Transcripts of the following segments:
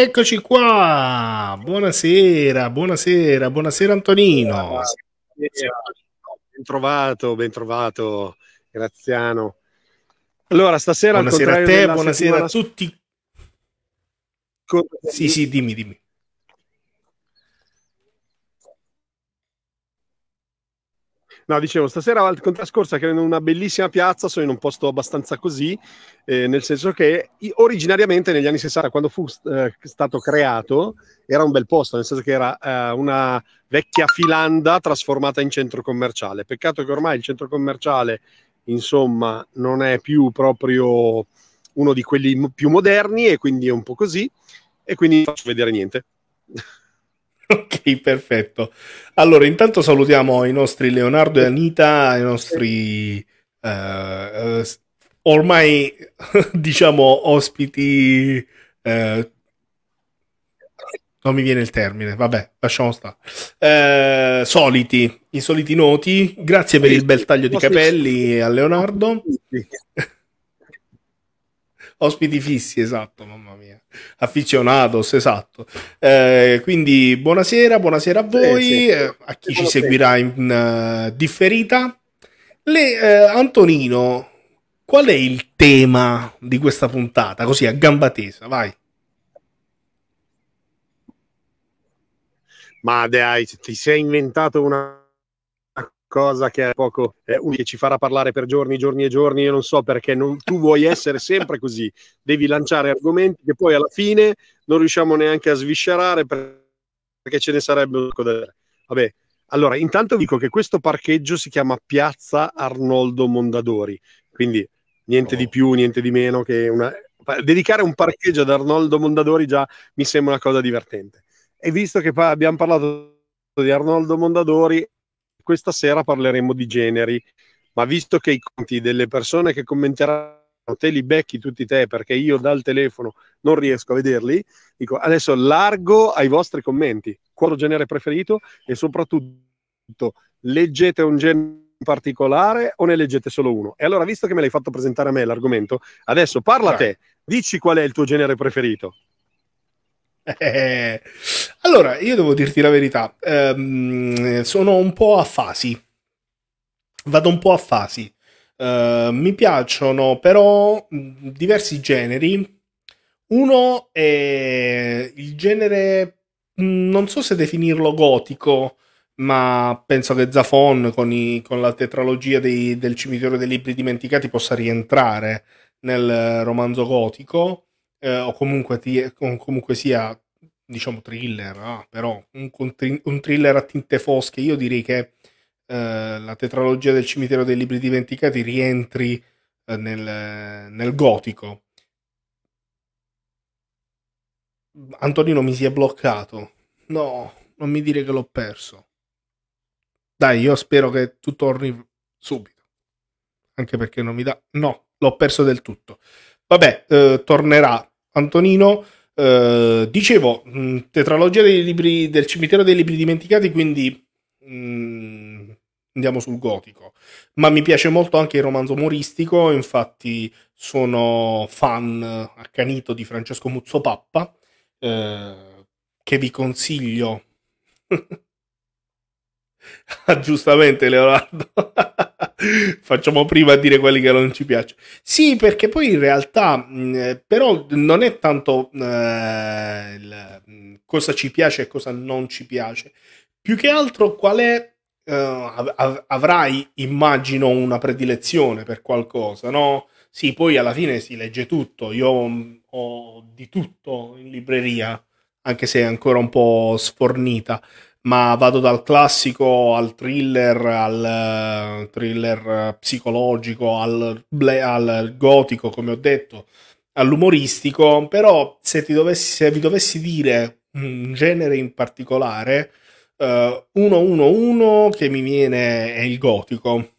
Eccoci qua, buonasera, buonasera, buonasera Antonino. Bentrovato, bentrovato Graziano. Allora, stasera... Buonasera a te, buonasera a tutti. Sì, sì, dimmi, dimmi. No, dicevo, stasera la volta scorsa che è in una bellissima piazza, sono in un posto abbastanza così, eh, nel senso che originariamente negli anni 60, quando fu eh, stato creato, era un bel posto, nel senso che era eh, una vecchia filanda trasformata in centro commerciale. Peccato che ormai il centro commerciale, insomma, non è più proprio uno di quelli più moderni e quindi è un po' così e quindi non faccio vedere niente. ok, perfetto. Allora, intanto salutiamo i nostri Leonardo e Anita, i nostri uh, ormai diciamo ospiti. Uh, non mi viene il termine, vabbè, lasciamo stare. Uh, soliti, i soliti noti. Grazie per il bel taglio di capelli a Leonardo. Ospiti fissi, esatto, mamma aficionados, esatto. Eh, quindi buonasera, buonasera a voi, sì, sì. Eh, a chi ci seguirà in uh, differita. Le, eh, Antonino, qual è il tema di questa puntata? Così a gamba tesa, vai. Ma dai, ti sei inventato una cosa che è poco eh, ci farà parlare per giorni, giorni e giorni, io non so perché non, tu vuoi essere sempre così, devi lanciare argomenti che poi alla fine non riusciamo neanche a sviscerare perché ce ne sarebbe un da Vabbè, allora intanto dico che questo parcheggio si chiama Piazza Arnoldo Mondadori, quindi niente oh. di più, niente di meno che una... Dedicare un parcheggio ad Arnoldo Mondadori già mi sembra una cosa divertente. E visto che pa- abbiamo parlato di Arnoldo Mondadori, questa sera parleremo di generi, ma visto che i conti delle persone che commenteranno te li becchi tutti te perché io dal telefono non riesco a vederli, dico adesso largo ai vostri commenti, quale genere preferito e soprattutto leggete un genere particolare o ne leggete solo uno? E allora, visto che me l'hai fatto presentare a me l'argomento, adesso parla a te, dici qual è il tuo genere preferito. allora, io devo dirti la verità, ehm, sono un po' a fasi, vado un po' a fasi. Eh, mi piacciono però diversi generi. Uno è il genere, non so se definirlo gotico, ma penso che Zafon con, i, con la tetralogia dei, del cimitero dei libri dimenticati possa rientrare nel romanzo gotico eh, o comunque, ti, comunque sia diciamo thriller, ah, però un, un, thriller a tinte fosche, io direi che eh, la tetralogia del cimitero dei libri dimenticati rientri eh, nel, nel, gotico. Antonino mi si è bloccato. No, non mi dire che l'ho perso. Dai, io spero che tu torni subito. Anche perché non mi dà... No, l'ho perso del tutto. Vabbè, eh, tornerà Antonino. Eh, dicevo, mh, mm, tetralogia dei libri del cimitero dei libri dimenticati, quindi mh, mm, andiamo sul gotico. Ma mi piace molto anche il romanzo umoristico, infatti sono fan accanito di Francesco Muzzopappa, eh, che vi consiglio. ah, giustamente Leonardo. Facciamo prima a dire quelli che non ci piacciono. Sì, perché poi in realtà, mm, eh, però, non è tanto eh, mm, cosa ci piace e cosa non ci piace. Più che altro, qual è. Eh, av- avrai, immagino, una predilezione per qualcosa, no? Sì, poi alla fine si legge tutto. Io mm, ho di tutto in libreria, anche se è ancora un po' sfornita ma vado dal classico al thriller, al eh, thriller eh, psicologico, al, al gotico, come ho detto, all'umoristico, però se, dovessi, se vi dovessi dire un genere in particolare, uh, eh, 111 che mi viene è il gotico,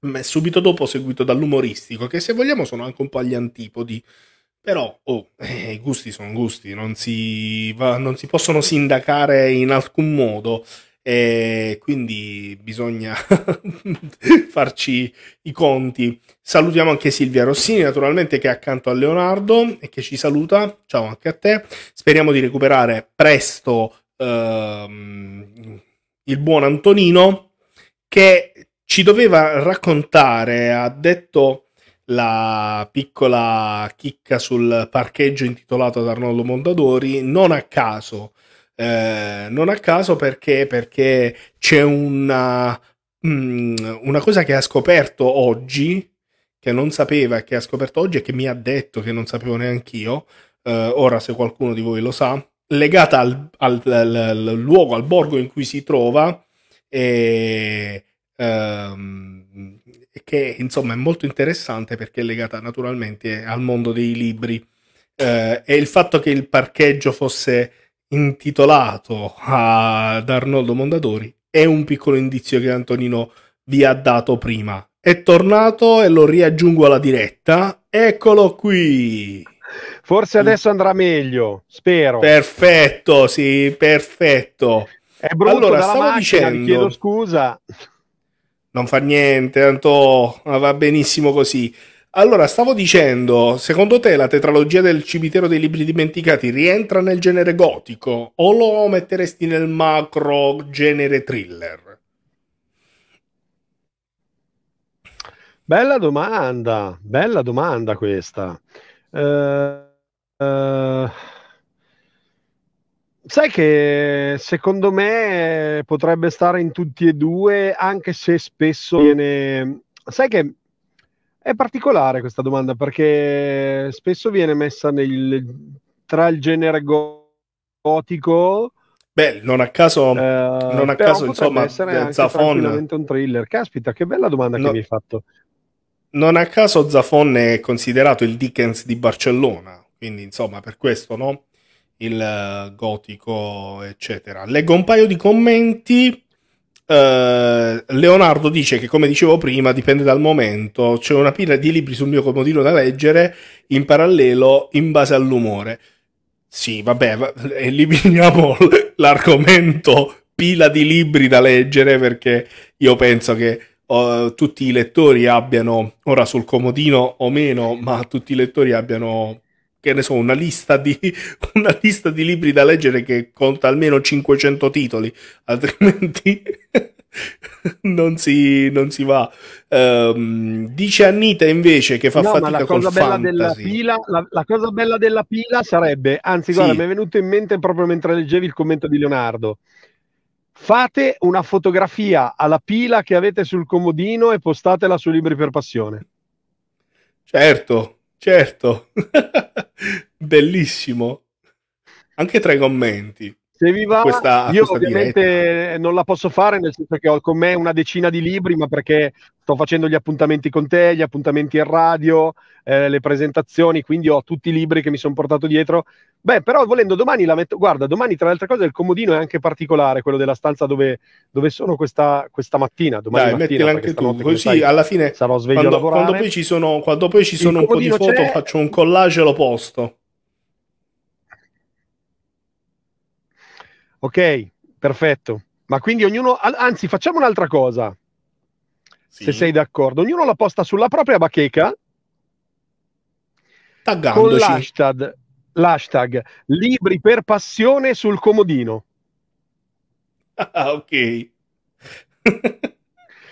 ma subito dopo seguito dall'umoristico, che se vogliamo sono anche un po' agli antipodi però, oh, eh, i gusti sono gusti, non si, va, non si possono sindacare in alcun modo e quindi bisogna farci i conti. Salutiamo anche Silvia Rossini, naturalmente, che è accanto a Leonardo e che ci saluta. Ciao anche a te. Speriamo di recuperare presto ehm, il buon Antonino che ci doveva raccontare, ha detto la piccola chicca sul parcheggio intitolato ad Arnoldo Mondadori, non a caso, eh, non a caso perché, perché c'è una, mh, mm, una cosa che ha scoperto oggi, che non sapeva, che ha scoperto oggi e che mi ha detto che non sapevo neanche io, eh, ora se qualcuno di voi lo sa, legata al, al, al, al luogo, al borgo in cui si trova. E, ehm, che insomma è molto interessante perché è legata naturalmente al mondo dei libri. Eh, e il fatto che il parcheggio fosse intitolato ad Arnoldo Mondadori è un piccolo indizio che Antonino vi ha dato prima. È tornato e lo riaggiungo alla diretta. Eccolo qui. Forse mm. adesso andrà meglio, spero. Perfetto, sì, perfetto. È brutto allora, dalla macchina, dicendo... chiedo scusa. Non fa niente, tanto va benissimo così. Allora, stavo dicendo, secondo te la tetralogia del cimitero dei libri dimenticati rientra nel genere gotico o lo metteresti nel macro genere thriller? Bella domanda, bella domanda questa. Uh, uh... Sai che secondo me potrebbe stare in tutti e due, anche se spesso mm. viene... Sai che è particolare questa domanda perché spesso viene messa nel... tra il genere gotico... Beh, non a caso, uh, non a caso insomma, eh, Zafon... un thriller. Caspita, che bella domanda no, che mi hai fatto. Non a caso Zafon è considerato il Dickens di Barcellona, quindi insomma per questo, no? il eh, gotico, eccetera. Leggo un paio di commenti. Uh, Leonardo dice che, come dicevo prima, dipende dal momento. C'è una pila di libri sul mio comodino da leggere in parallelo in base all'umore. Sì, vabbè, eliminiamo l'argomento pila di libri da leggere perché io penso che uh, tutti i lettori abbiano, ora sul comodino o meno, ma tutti i lettori abbiano che ne so, una lista, di, una lista di libri da leggere che conta almeno 500 titoli, altrimenti non, si, non si va. Um, dice Anita invece che fa no, fatica ma la cosa bella fantasy. della pila la, la, cosa bella della pila sarebbe, anzi guarda, sì. mi è venuto in mente proprio mentre leggevi il commento di Leonardo. Fate una fotografia alla pila che avete sul comodino e postatela su Libri per Passione. Certo, Certo, bellissimo. Anche tra i commenti. Se vi va, questa, io questa ovviamente diretta. non la posso fare, nel senso che ho con me una decina di libri, ma perché sto facendo gli appuntamenti con te, gli appuntamenti in radio, eh, le presentazioni, quindi ho tutti i libri che mi sono portato dietro. Beh, però volendo domani la metto, guarda, domani tra le altre cose il comodino è anche particolare, quello della stanza dove, dove sono questa, questa, mattina. Domani Dai, mattina, anche tu, così sai, alla fine sarò sveglio quando, a lavorare. Quando poi ci sono, poi ci sono un po' di foto, c'è... faccio un collage e lo posto. Ok, perfetto. Ma quindi ognuno, anzi, facciamo un'altra cosa. Sì. Se sei d'accordo, ognuno la posta sulla propria bacheca con l'hashtag, l'hashtag libri per passione sul comodino. Ah, ok.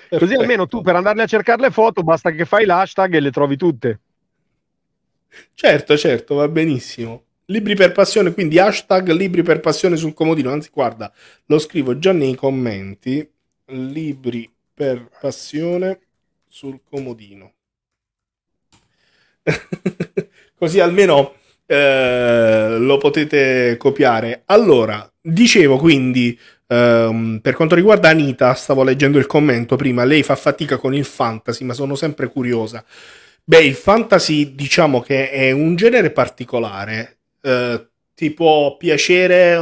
Così almeno tu per andarle a cercare le foto basta che fai l'hashtag e le trovi tutte. Certo, certo, va benissimo. Libri per passione, quindi hashtag libri per passione sul comodino. Anzi, guarda, lo scrivo già nei commenti. Libri per passione sul comodino. Così almeno eh, lo potete copiare. Allora, dicevo quindi, ehm, per quanto riguarda Anita, stavo leggendo il commento prima, lei fa fatica con il fantasy, ma sono sempre curiosa. Beh, il fantasy diciamo che è un genere particolare, eh, ti può piacere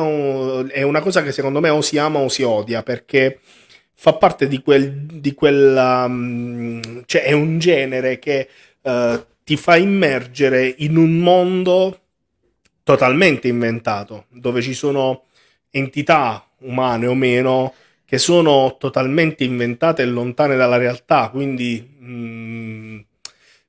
è una cosa che secondo me o si ama o si odia perché fa parte di quel di quella mm, cioè è un genere che uh, ti fa immergere in un mondo totalmente inventato dove ci sono entità umane o meno che sono totalmente inventate e lontane dalla realtà quindi mh, mm,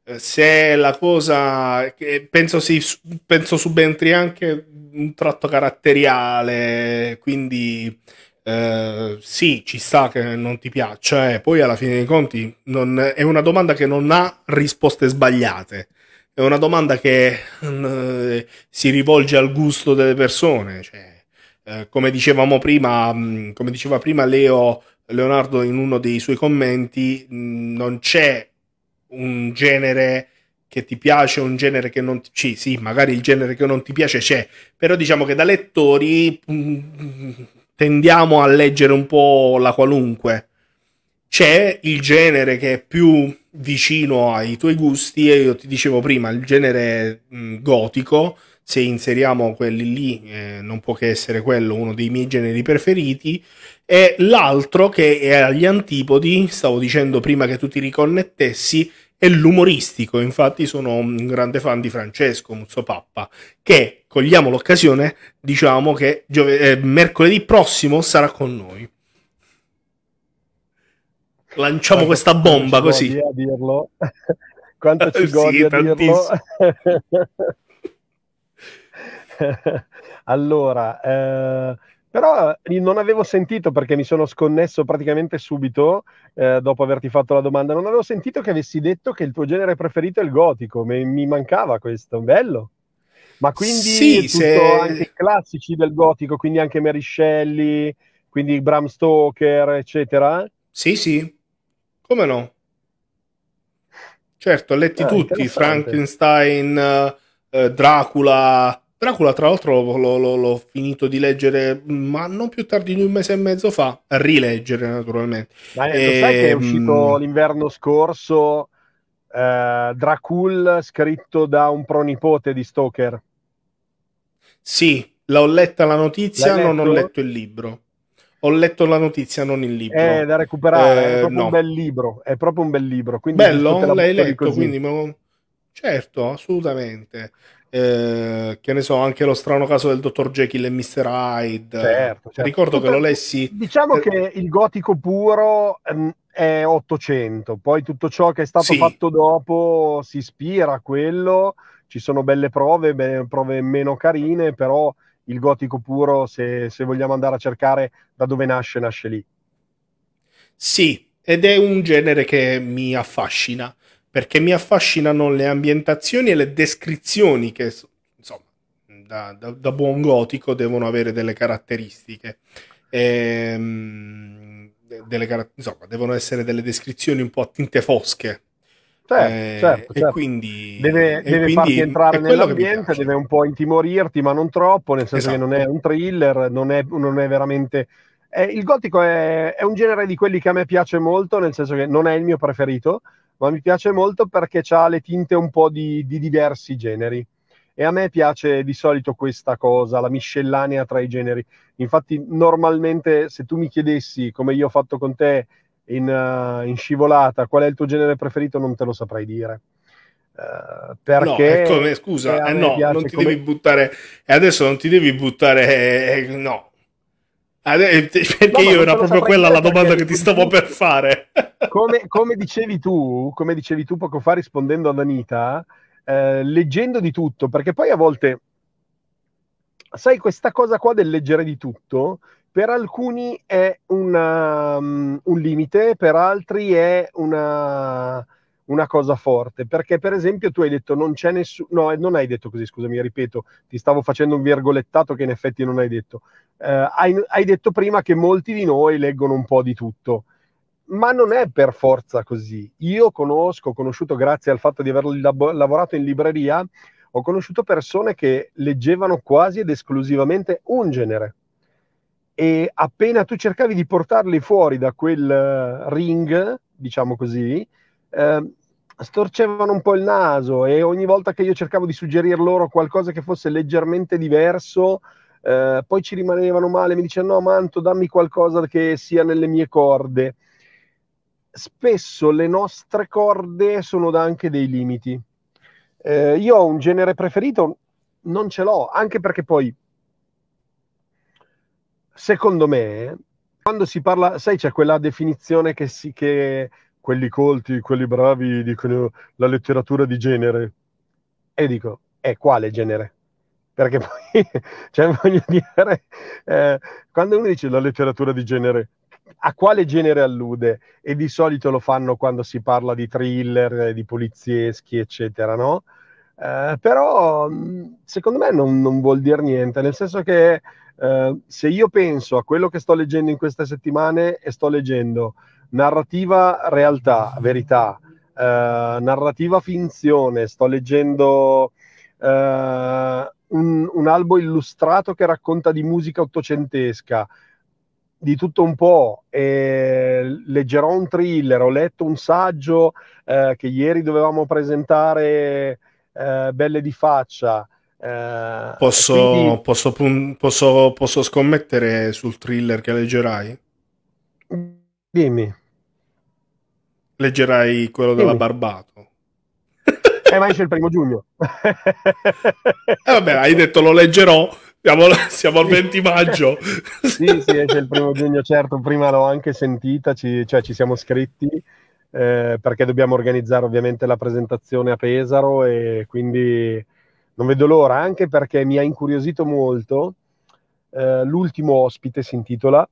eh, se la cosa penso, si, penso subentri anche un tratto caratteriale quindi eh, sì ci sta che non ti piaccia e eh. poi alla fine dei conti non, è una domanda che non ha risposte sbagliate è una domanda che eh, si rivolge al gusto delle persone cioè, eh, come dicevamo prima mm, come diceva prima Leo Leonardo in uno dei suoi commenti mh, mm, non c'è un genere che ti piace, un genere che non ti... Sì, sì, magari il genere che non ti piace c'è, però diciamo che da lettori mm, tendiamo a leggere un po' la qualunque. C'è il genere che è più vicino ai tuoi gusti e io ti dicevo prima, il genere mh, mm, gotico, se inseriamo quelli lì, eh, non può che essere quello uno dei miei generi preferiti, e l'altro che è agli antipodi, stavo dicendo prima che tu ti riconnettessi, e l'umoristico. Infatti sono un grande fan di Francesco Muzzo Pappa. che cogliamo l'occasione, diciamo che giove- eh, mercoledì prossimo sarà con noi. Lanciamo Quanto questa bomba così. A dirlo. Quanto ci eh, godi sì, a dirlo. allora, eh però eh, non avevo sentito, perché mi sono sconnesso praticamente subito eh, dopo averti fatto la domanda, non avevo sentito che avessi detto che il tuo genere preferito è il gotico, mi, mi mancava questo, bello. Ma quindi sì, tutto se... anche i classici del gotico, quindi anche Mary Shelley, quindi Bram Stoker, eccetera? Sì, sì, come no? Certo, letti ah, tutti, Frankenstein, eh, Dracula, Dracula, tra l'altro, l'ho, l'ho, l'ho, finito di leggere, mm, ma non più tardi di un mese e mezzo fa, rileggere naturalmente. Ma e... Eh, lo sai che è ehm, uscito l'inverno scorso eh, Dracul scritto da un pronipote di Stoker? Sì, l'ho letta la notizia, non ho letto il libro. Ho letto la notizia, non il libro. È eh, da recuperare, eh, è proprio no. un bel libro. È proprio un bel libro. Bello, l'hai letto, così. quindi... Certo, assolutamente. Eh, che ne so, anche lo strano caso del dottor Jekyll e Mr. Hyde. Certo, certo. Ricordo tutto, che lo lessi. Diciamo eh, che il gotico puro ehm, è 800, poi tutto ciò che è stato sì. fatto dopo si ispira a quello. Ci sono belle prove, belle prove meno carine, però il gotico puro, se, se vogliamo andare a cercare da dove nasce, nasce lì. Sì, ed è un genere che mi affascina perché mi affascinano le ambientazioni e le descrizioni che, insomma, da, da, da buon gotico devono avere delle caratteristiche. Ehm, delle, insomma, devono essere delle descrizioni un po' a tinte fosche. Certo, eh, certo, certo. quindi deve, deve quindi farti entrare nell'ambiente, deve un po' intimorirti, ma non troppo, nel senso esatto. che non è un thriller, non è, non è veramente. Eh, il gotico è, è, un genere di quelli che a me piace molto, nel senso che non è il mio preferito, ma mi piace molto perché ha le tinte un po' di, di diversi generi. E a me piace di solito questa cosa, la miscellanea tra i generi. Infatti, normalmente, se tu mi chiedessi, come io ho fatto con te in, uh, in scivolata, qual è il tuo genere preferito, non te lo saprei dire. Uh, perché no, come, scusa, eh, no, non ti come... devi buttare e adesso non ti devi buttare eh, eh no, eh, perché no, io era proprio quella la domanda che ti stavo per fare. Come, come, dicevi tu, come dicevi tu poco fa rispondendo ad Anita, eh, leggendo di tutto, perché poi a volte, sai, questa cosa qua del leggere di tutto, per alcuni è una, um, un limite, per altri è una, una cosa forte, perché per esempio tu hai detto non c'è nessuno, no, eh, non hai detto così, scusami, ripeto, ti stavo facendo un virgolettato che in effetti non hai detto. Eh, hai, hai detto prima che molti di noi leggono un po' di tutto ma non è per forza così. Io conosco, ho conosciuto grazie al fatto di aver labo- lavorato in libreria, ho conosciuto persone che leggevano quasi ed esclusivamente un genere. E appena tu cercavi di portarli fuori da quel eh, ring, diciamo così, Ehm, storcevano un po' il naso e ogni volta che io cercavo di suggerir loro qualcosa che fosse leggermente diverso, eh, poi ci rimanevano male, mi dicevano no Manto dammi qualcosa che sia nelle mie corde. Spesso le nostre corde sono da anche dei limiti. Eh, io ho un genere preferito, non ce l'ho, anche perché poi, secondo me, quando si parla, sai, c'è quella definizione che, si, che quelli colti, quelli bravi dicono la letteratura di genere. E dico, è quale genere? Perché poi, cioè, voglio dire, eh, quando uno dice la letteratura di genere, a quale genere allude? E di solito lo fanno quando si parla di thriller, di polizieschi, eccetera, no? Eh, però mm, secondo me non, non, vuol dire niente, nel senso che eh, se io penso a quello che sto leggendo in queste settimane e sto leggendo narrativa realtà, verità, eh, narrativa finzione. Sto leggendo eh, un, un albo illustrato che racconta di musica ottocentesca di tutto un po', eh, leggerò un thriller, ho letto un saggio eh, che ieri dovevamo presentare eh, Belle di faccia. Eh, posso, quindi... posso, posso, posso, scommettere sul thriller che leggerai? Dimmi. Leggerai quello Dimmi. della Barbato. Eh, ma esce il primo giugno. eh, vabbè, hai detto lo leggerò. Siamo, siamo al 20 maggio. sì, sì, esce eh, il primo giugno, certo. Prima l'ho anche sentita, ci, cioè ci siamo scritti. Eh, perché dobbiamo organizzare ovviamente la presentazione a Pesaro e quindi non vedo l'ora, anche perché mi ha incuriosito molto. Eh, l'ultimo ospite si intitola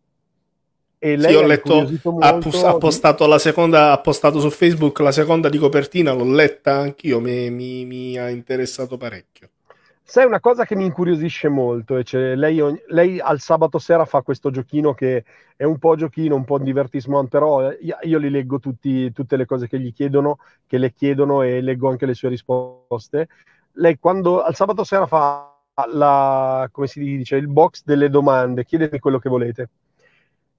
e lei sì, ho letto, ha, pus- ha, postato la seconda, ha postato su Facebook la seconda di copertina, l'ho letta anch'io, mi, mi, mi ha interessato parecchio. Sai una cosa che mi incuriosisce molto, cioè lei, lei, al sabato sera fa questo giochino che è un po' giochino, un po' divertissement, però eh, io, io li leggo tutti, tutte le cose che gli chiedono, che le chiedono e leggo anche le sue risposte. Lei quando al sabato sera fa la, come si dice, il box delle domande, chiedetemi quello che volete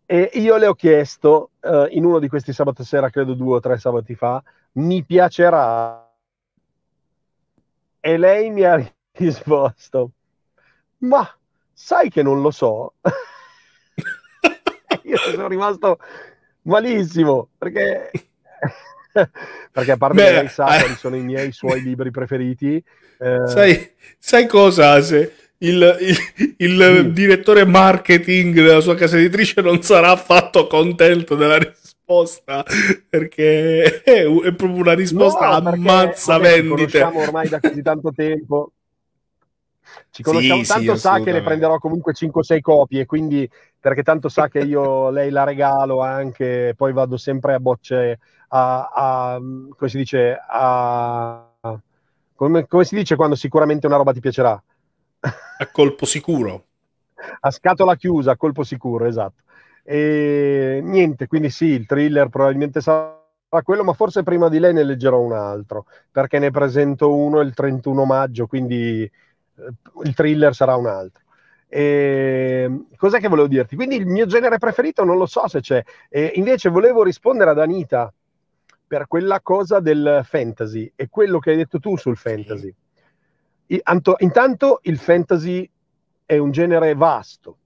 e io le ho chiesto eh, in uno di questi sabato sera, credo due o tre sabati fa, mi piacerà? E lei mi ha risposto, ma sai che non lo so? io sono rimasto malissimo perché perché a parte Beh, lei sa eh. sono i miei suoi libri preferiti. Eh... Sai, sai cosa, Ase? il, il, il mm. direttore marketing della sua casa editrice non sarà affatto contento della risposta perché è, è proprio una risposta no, ammazza vendite. Ci conosciamo ormai da così tanto tempo. Ci conosciamo sì, tanto, sì, sa che ne prenderò comunque 5-6 copie, quindi perché tanto sa che io lei la regalo anche, poi vado sempre a bocce, a, a come si dice, a, come, come si dice quando sicuramente una roba ti piacerà? A colpo sicuro. a scatola chiusa, a colpo sicuro, esatto. E niente, quindi sì, il thriller probabilmente sarà quello, ma forse prima di lei ne leggerò un altro, perché ne presento uno il 31 maggio, quindi eh, il thriller sarà un altro. E ehm, cos'è che volevo dirti? Quindi il mio genere preferito non lo so se c'è, e invece volevo rispondere ad Anita per quella cosa del fantasy e quello che hai detto tu sul fantasy. Sì intanto il fantasy è un genere vasto,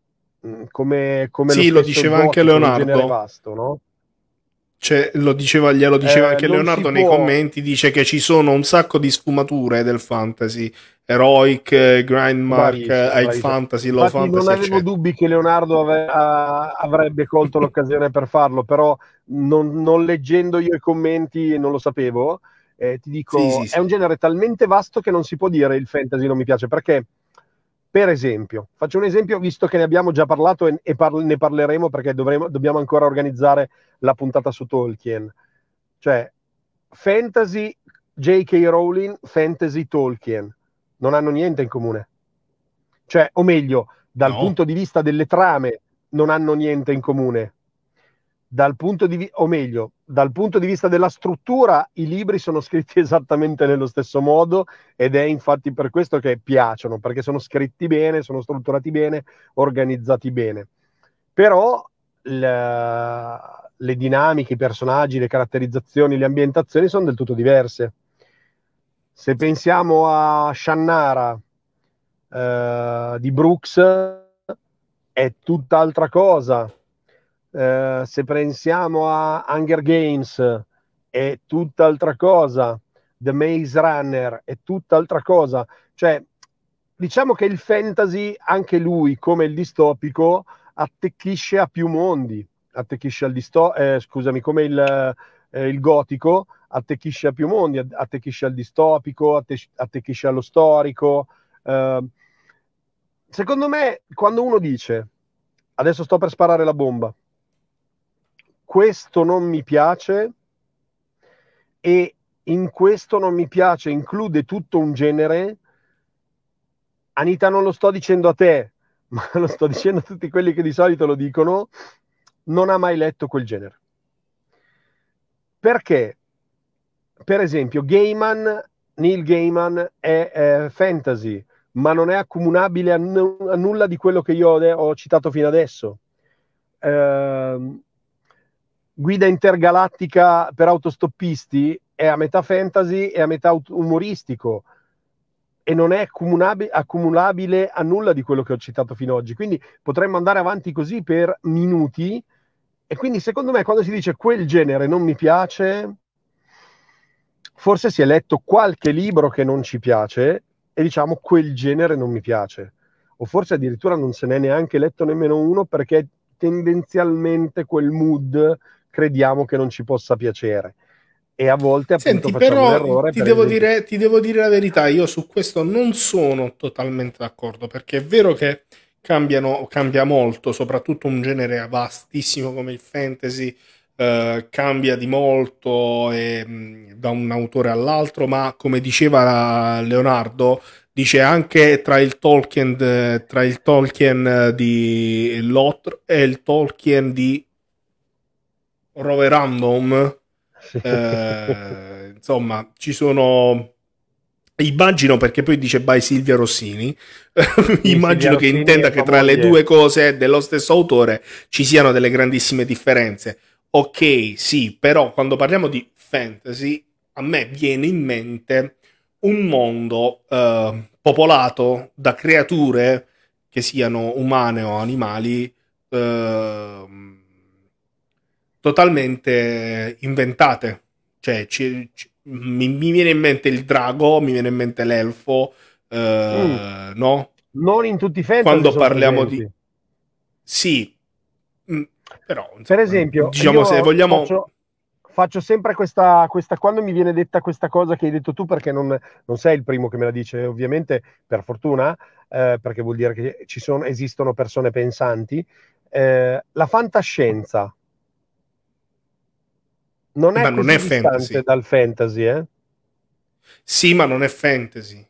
mm, come, come sì, lo, lo diceva anche Leonardo. Vasto, no? cioè, lo diceva, glielo eh, diceva eh, anche Leonardo nei può... commenti, dice che ci sono un sacco di sfumature del fantasy, Heroic, eh, Grindmark, eh, High Fantasy, Low Fantasy. Non avevo eccetera. dubbi che Leonardo ave- avrebbe colto l'occasione per farlo, però non, non leggendo io i commenti non lo sapevo eh, ti dico, sì, sì, sì. è un genere talmente vasto che non si può dire il fantasy non mi piace, perché per esempio, faccio un esempio visto che ne abbiamo già parlato e, e parl- ne parleremo perché dovremo, dobbiamo ancora organizzare la puntata su Tolkien, cioè fantasy J.K. Rowling, fantasy Tolkien, non hanno niente in comune. Cioè, o meglio, dal no. punto di vista delle trame non hanno niente in comune. Dal punto di vista, o meglio, dal punto di vista della struttura, i libri sono scritti esattamente nello stesso modo ed è infatti per questo che piacciono, perché sono scritti bene, sono strutturati bene, organizzati bene. Però le, le dinamiche, i personaggi, le caratterizzazioni, le ambientazioni sono del tutto diverse. Se pensiamo a Shannara eh, di Brooks, è tutt'altra cosa eh, se pensiamo a Hunger Games è tutt'altra cosa, The Maze Runner è tutt'altra cosa, cioè diciamo che il fantasy, anche lui come il distopico, attecchisce a più mondi, attecchisce al distopico, eh, scusami, come il, eh, il gotico, attecchisce a più mondi, attecchisce al distopico, atte- attecchisce allo storico. Eh, secondo me, quando uno dice, adesso sto per sparare la bomba, questo non mi piace e in questo non mi piace include tutto un genere. Anita, non lo sto dicendo a te, ma lo sto dicendo a tutti quelli che di solito lo dicono, non ha mai letto quel genere. Perché, per esempio, Gaiman, Neil Gaiman è, è fantasy, ma non è accomunabile a, n- a, nulla di quello che io ho citato fino adesso. Uh, guida intergalattica per autostoppisti è a metà fantasy e a metà umoristico e non è accumulabile a nulla di quello che ho citato fino ad oggi. Quindi potremmo andare avanti così per minuti. E quindi secondo me quando si dice quel genere non mi piace, forse si è letto qualche libro che non ci piace e diciamo quel genere non mi piace. O forse addirittura non se n'è neanche letto nemmeno uno perché tendenzialmente quel mood crediamo che non ci possa piacere. E a volte appunto Senti, però, errore. Ti, per devo dire, ti devo dire la verità, io su questo non sono totalmente d'accordo, perché è vero che cambiano, cambia molto, soprattutto un genere vastissimo come il fantasy. Uh, cambia di molto e, mh, mm, da un autore all'altro, ma come diceva Leonardo, dice anche tra il Tolkien, tra il Tolkien eh, di Lot e il Tolkien di Rover Random. Eh, insomma, ci sono. Immagino perché poi dice by Silvia Rossini. Immagino Silvia che Rossini intenda che tra moglie. le due cose dello stesso autore ci siano delle grandissime differenze. Ok, sì, però quando parliamo di fantasy, a me viene in mente un mondo eh, popolato da creature che siano umane o animali. Eh, totalmente inventate. Cioè, ci, ci, mi, mi, viene in mente il drago, mi viene in mente l'elfo, eh, mm. no? Non in tutti i fantasy. Quando parliamo di... Sì, mm, però... Insomma, per esempio... Diciamo se vogliamo... Faccio faccio sempre questa, questa, quando mi viene detta questa cosa che hai detto tu, perché non, non sei il primo che me la dice, ovviamente, per fortuna, eh, perché vuol dire che sono, esistono persone pensanti, eh, la fantascienza non è, ma non è fantasy. dal fantasy, eh? Sì, ma non è fantasy.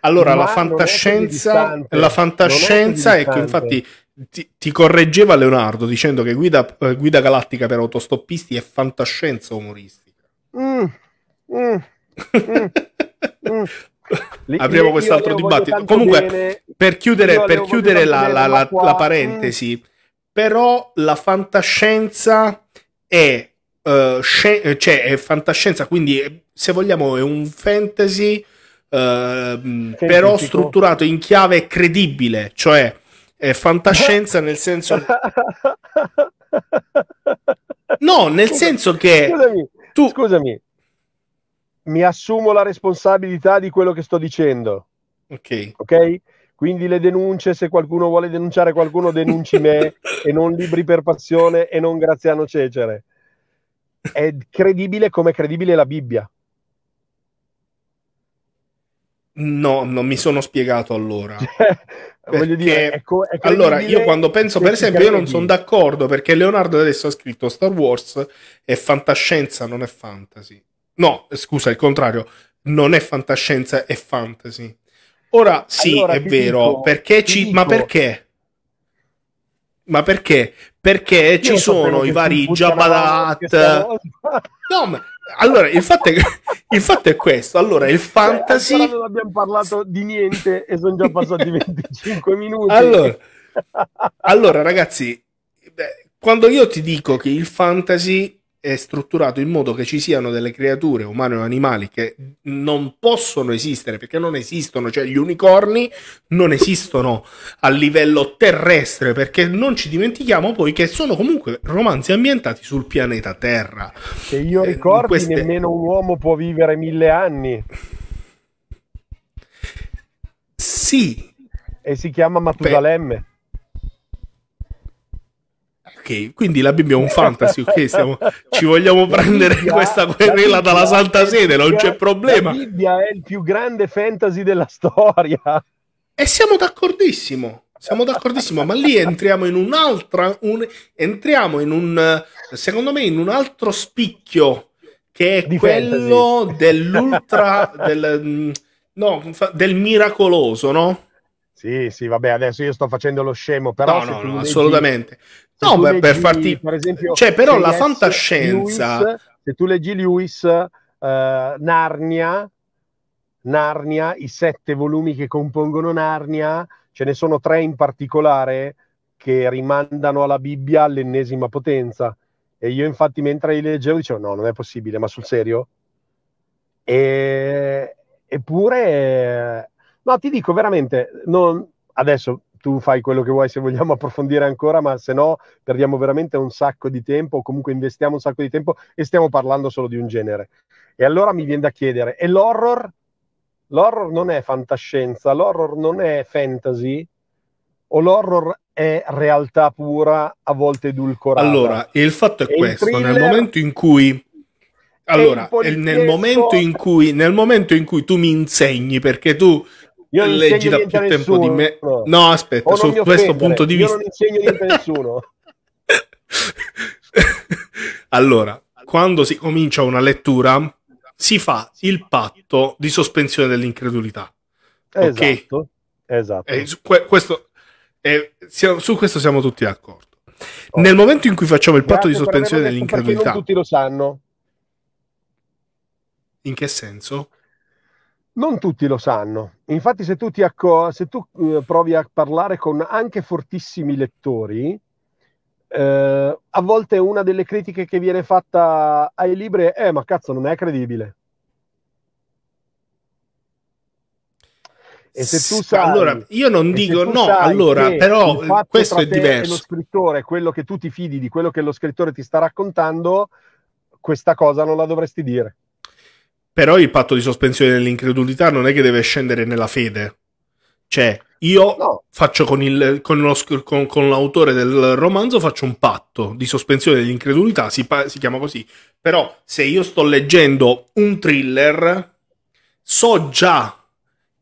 Allora, la fantascienza, la fantascienza ecco, infatti ti, ti, correggeva Leonardo dicendo che guida, eh, guida, galattica per autostoppisti è fantascienza umoristica. Mm, mm, mm, mm. Apriamo quest'altro dibattito. Comunque, per chiudere, per chiudere la, la, la, la, mm. parentesi, però la fantascienza è uh, cioè è fantascienza, quindi è, eh, se vogliamo è un fantasy uh, però strutturato in chiave credibile, cioè è fantascienza nel senso No, nel Scusa, senso che scusami, tu Scusami. Mi assumo la responsabilità di quello che sto dicendo. Ok. Ok? Quindi le denunce, se qualcuno vuole denunciare qualcuno, denunci me e non libri per passione e non Graziano Cecere è credibile come credibile la Bibbia. No, non mi sono spiegato allora. perché, dire, è co- è allora, io quando penso, per esempio, io non sono d'accordo perché Leonardo adesso ha scritto Star Wars è fantascienza, non è fantasy. No, scusa, il contrario, non è fantascienza, è fantasy. Ora sì, allora, è vero, dico, perché ci... Dico... ma perché? Ma perché? perché Io ci sono i vari Jabbalat. No, ma allora il fatto, è, il fatto è questo. Allora il cioè, fantasy. Beh, non abbiamo parlato di niente e sono già passati 25 minuti. Allora, allora ragazzi, beh, quando io ti dico che il fantasy è strutturato in modo che ci siano delle creature umane o animali che non possono esistere perché non esistono, cioè gli unicorni non esistono a livello terrestre perché non ci dimentichiamo poi che sono comunque romanzi ambientati sul pianeta Terra. Che io ricordo eh, queste... nemmeno un uomo può vivere mille anni. Sì. E si chiama Mattusalemme quindi la Bibbia è un fantasy, ok, Siamo, ci vogliamo prendere Bibbia, questa querela dalla Santa Sede, non c'è problema. La Bibbia è il più grande fantasy della storia. E siamo d'accordissimo, siamo d'accordissimo, ma lì entriamo in un'altra, un, entriamo in un, secondo me, in un altro spicchio che è Di quello fantasy. dell'ultra, del, mm, no, del miracoloso, no? Sì, sì, vabbè, adesso io sto facendo lo scemo, però... No, no, no, assolutamente. No, beh, per farti... Per esempio, cioè, però la fantascienza... Lewis, se tu leggi Lewis, eh, Narnia, Narnia, i sette volumi che compongono Narnia, ce ne sono tre in particolare che rimandano alla Bibbia all'ennesima potenza. E io infatti mentre li leggevo dicevo no, non è possibile, ma sul serio? E... Eppure, no, ti dico veramente, non... adesso tu fai quello che vuoi se vogliamo approfondire ancora, ma se no perdiamo veramente un sacco di tempo, comunque investiamo un sacco di tempo e stiamo parlando solo di un genere. E allora mi viene da chiedere, e l'horror? L'horror non è fantascienza, l'horror non è fantasy, o l'horror è realtà pura, a volte edulcorata? Allora, il fatto è e questo, nel momento in cui allora, nel momento, in, cui, nel momento, in cui, tu mi insegni, perché tu io non leggi da più tempo di me. No, aspetta, su questo punto di vista. Io non insegno niente a nessuno. allora, quando si comincia una lettura, si fa il patto di sospensione dell'incredulità. Esatto. Ok? Esatto. E esatto. eh, su, questo, e eh, su questo siamo tutti d'accordo. Oh. Nel momento in cui facciamo il patto Grazie di sospensione dell'incredulità, non tutti lo sanno. In che senso? Non tutti lo sanno. Infatti, se tu, acco- se tu eh, provi a parlare con anche fortissimi lettori, eh, a volte una delle critiche che viene fatta ai libri è: eh, ma cazzo, non è credibile. E se tu sai, allora, io non dico no, allora, però eh, questo è diverso. Lo scrittore, quello che tu ti fidi di quello che lo scrittore ti sta raccontando, questa cosa non la dovresti dire. Però il patto di sospensione dell'incredulità non è che deve scendere nella fede. Cioè, io no. faccio con, il, con, lo, con, con, l'autore del romanzo faccio un patto di sospensione dell'incredulità, si, si chiama così. Però se io sto leggendo un thriller, so già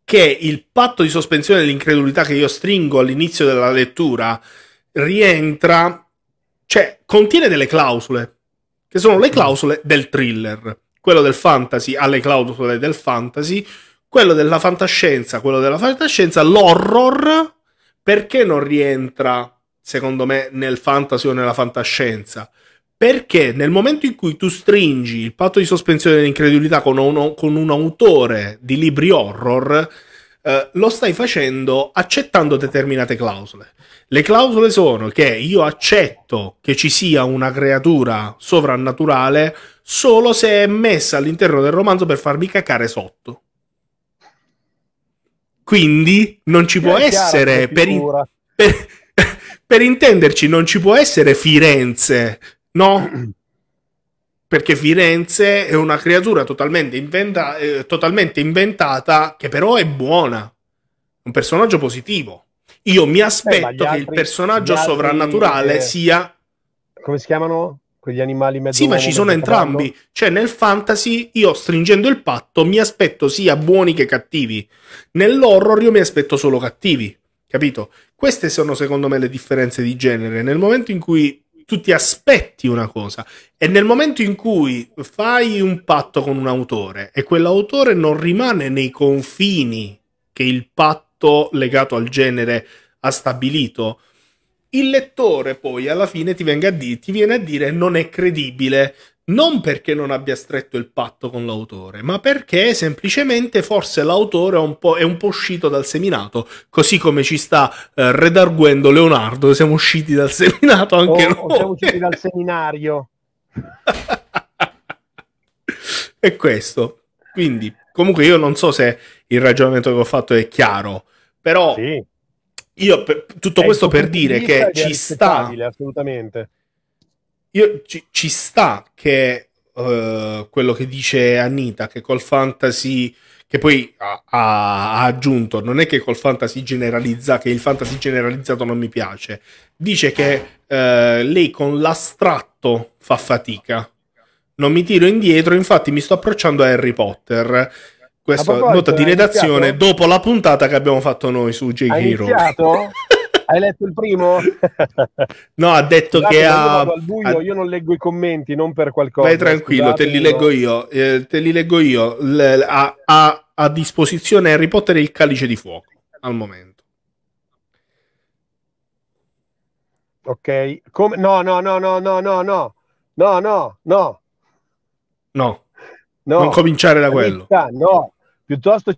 che il patto di sospensione dell'incredulità che io stringo all'inizio della lettura rientra, cioè contiene delle clausole, che sono le mm. clausole del thriller quello del fantasy alle clausole del fantasy, quello della fantascienza, quello della fantascienza, l'horror, perché non rientra, secondo me, nel fantasy o nella fantascienza? Perché nel momento in cui tu stringi il patto di sospensione dell'incredulità con, uno, con un autore di libri horror, eh, lo stai facendo accettando determinate clausole. Le clausole sono che io accetto che ci sia una creatura sovrannaturale solo se è messa all'interno del romanzo per farmi caccare sotto. Quindi non ci che può essere per, per, per intenderci, non ci può essere Firenze, no? perché Firenze è una creatura totalmente, inventa- eh, totalmente, inventata che però è buona, un personaggio positivo. Io mi eh, aspetto eh, che altri, il personaggio sovrannaturale eh, sia... Come si chiamano? Quegli animali mezzo Sì, ma ci sono entrambi. Cavallo? Cioè, nel fantasy, io stringendo il patto, mi aspetto sia buoni che cattivi. Nell'horror io mi aspetto solo cattivi, capito? Queste sono, secondo me, le differenze di genere. Nel momento in cui tu ti aspetti una cosa e nel momento in cui fai un patto con un autore e quell'autore non rimane nei confini che il patto legato al genere ha stabilito, il lettore poi alla fine ti, a di- ti viene a dire non è credibile, non perché non abbia stretto il patto con l'autore, ma perché semplicemente forse l'autore è un po', è un po uscito dal seminato, così come ci sta eh, redarguendo Leonardo, siamo usciti dal seminato oh, anche oh, noi. Siamo usciti dal seminario. è questo. Quindi, comunque io non so se il ragionamento che ho fatto è chiaro, però sì. io per, tutto è questo per dire che ci sta assolutamente io, ci, ci sta che uh, quello che dice Anita, che col fantasy che poi ha, ha, aggiunto, non è che col fantasy generalizza, che il fantasy generalizzato non mi piace, dice che eh, lei con l'astratto fa fatica. Non mi tiro indietro, infatti mi sto approcciando a Harry Potter. Questa nota di redazione iniziato? dopo la puntata che abbiamo fatto noi su J.K. Rowling. Hai letto il primo? no, ha detto Guardate, che ha... Buio, ha... Io non leggo i commenti, non per qualcosa. Vai tranquillo, Scusate, te li leggo io. Eh, te li leggo io. L- ha, ha a disposizione Harry Potter e il calice di fuoco al momento. Ok, come... No, no, no, no, no, no, no, no, no, no. No. No. Non cominciare da quello. No, piuttosto...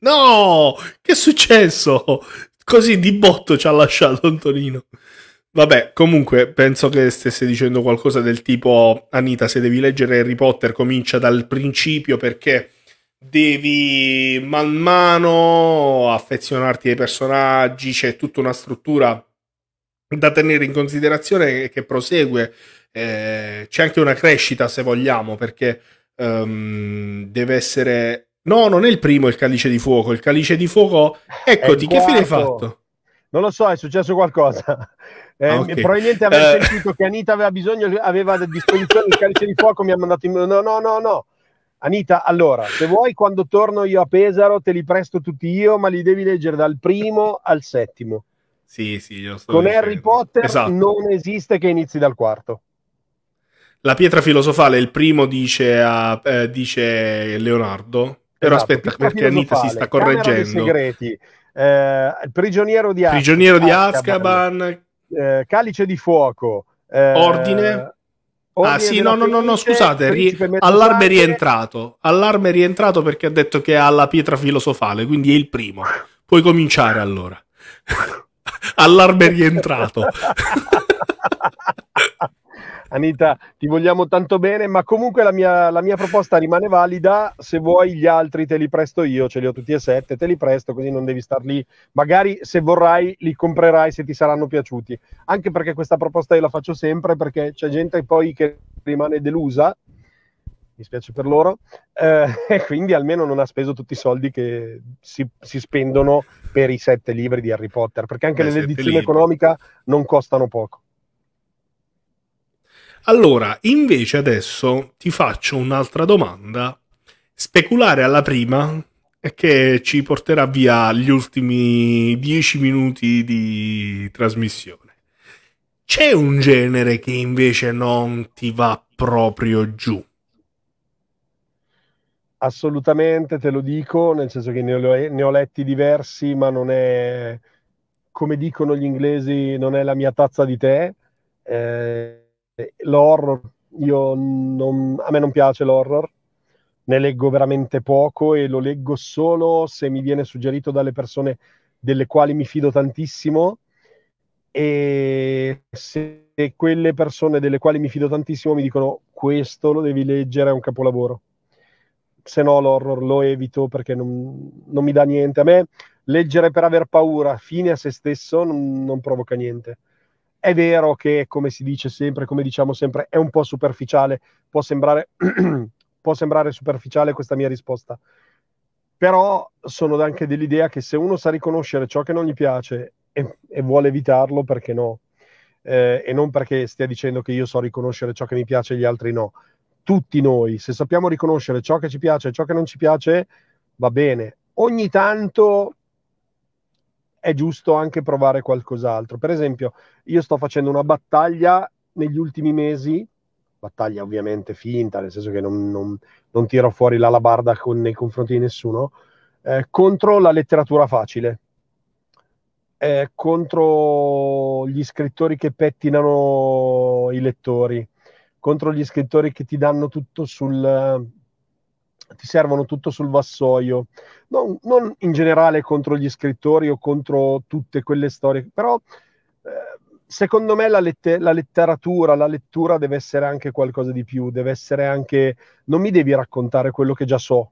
No, che è successo? così di botto ci ha lasciato Antonino. Vabbè, comunque penso che stesse dicendo qualcosa del tipo Anita, se devi leggere Harry Potter comincia dal principio perché devi man mano affezionarti ai personaggi, c'è tutta una struttura da tenere in considerazione che prosegue, eh, c'è anche una crescita se vogliamo perché um, deve essere No, non è il primo il calice di fuoco. Il calice di fuoco, eccoti, che fine hai fatto? Non lo so, è successo qualcosa. Eh, ah, okay. Probabilmente aveva uh... Eh. sentito che Anita aveva bisogno, aveva a disposizione il calice di fuoco, mi ha mandato in... No, no, no, no. Anita, allora, se vuoi, quando torno io a Pesaro te li presto tutti io, ma li devi leggere dal primo al settimo. Sì, sì, io sto Con dicendo. Harry Potter esatto. non esiste che inizi dal quarto. La pietra filosofale, il primo dice, a, eh, dice Leonardo, però esatto, aspetta, perché Anita si sta correggendo. Segreti, eh, prigioniero di Azkaban, prigioniero di Azkaban eh, Calice di Fuoco, eh, Ordine. Ah, ordine ah sì, no, no, no, no, scusate, ri- allarme rientrato, allarme rientrato perché ha detto che ha la pietra filosofale, quindi è il primo. Puoi cominciare allora. allarme rientrato. Anita, ti vogliamo tanto bene, ma comunque la mia, la mia, proposta rimane valida. Se vuoi gli altri te li presto io, ce li ho tutti e sette, te li presto così non devi star lì. Magari se vorrai li comprerai se ti saranno piaciuti. Anche perché questa proposta io la faccio sempre perché c'è gente poi che rimane delusa, mi spiace per loro, eh, e quindi almeno non ha speso tutti i soldi che si, si spendono per i sette libri di Harry Potter, perché anche Beh, l'edizione economica non costano poco. Allora, invece adesso ti faccio un'altra domanda. Speculare alla prima che ci porterà via gli ultimi dieci minuti di trasmissione. C'è un genere che invece non ti va proprio giù. Assolutamente, te lo dico, nel senso che ne ho, ne ho letti diversi, ma non è, come dicono gli inglesi, non è la mia tazza di tè. Eh, eh, l'horror, io non, a me non piace l'horror, ne leggo veramente poco e lo leggo solo se mi viene suggerito dalle persone delle quali mi fido tantissimo e se quelle persone delle quali mi fido tantissimo mi dicono questo lo devi leggere, è un capolavoro. Se no l'horror lo evito perché non, non mi dà niente. A me leggere per aver paura, fine a se stesso, non, non provoca niente è vero che, come si dice sempre, come diciamo sempre, è un po' superficiale, può sembrare, può sembrare superficiale questa mia risposta, però sono anche dell'idea che se uno sa riconoscere ciò che non gli piace e, e vuole evitarlo, perché no? Eh, e non perché stia dicendo che io so riconoscere ciò che mi piace e gli altri no. Tutti noi, se sappiamo riconoscere ciò che ci piace e ciò che non ci piace, va bene. Ogni tanto è giusto anche provare qualcos'altro. Per esempio, io sto facendo una battaglia negli ultimi mesi, battaglia ovviamente finta, nel senso che non, non, non tiro fuori l'alabarda con, nei confronti di nessuno, eh, contro la letteratura facile, eh, contro gli scrittori che pettinano i lettori, contro gli scrittori che ti danno tutto sul ti servono tutto sul vassoio, non, non, in generale contro gli scrittori o contro tutte quelle storie, però eh, secondo me la, lette- la, letteratura, la lettura deve essere anche qualcosa di più, deve essere anche, non mi devi raccontare quello che già so,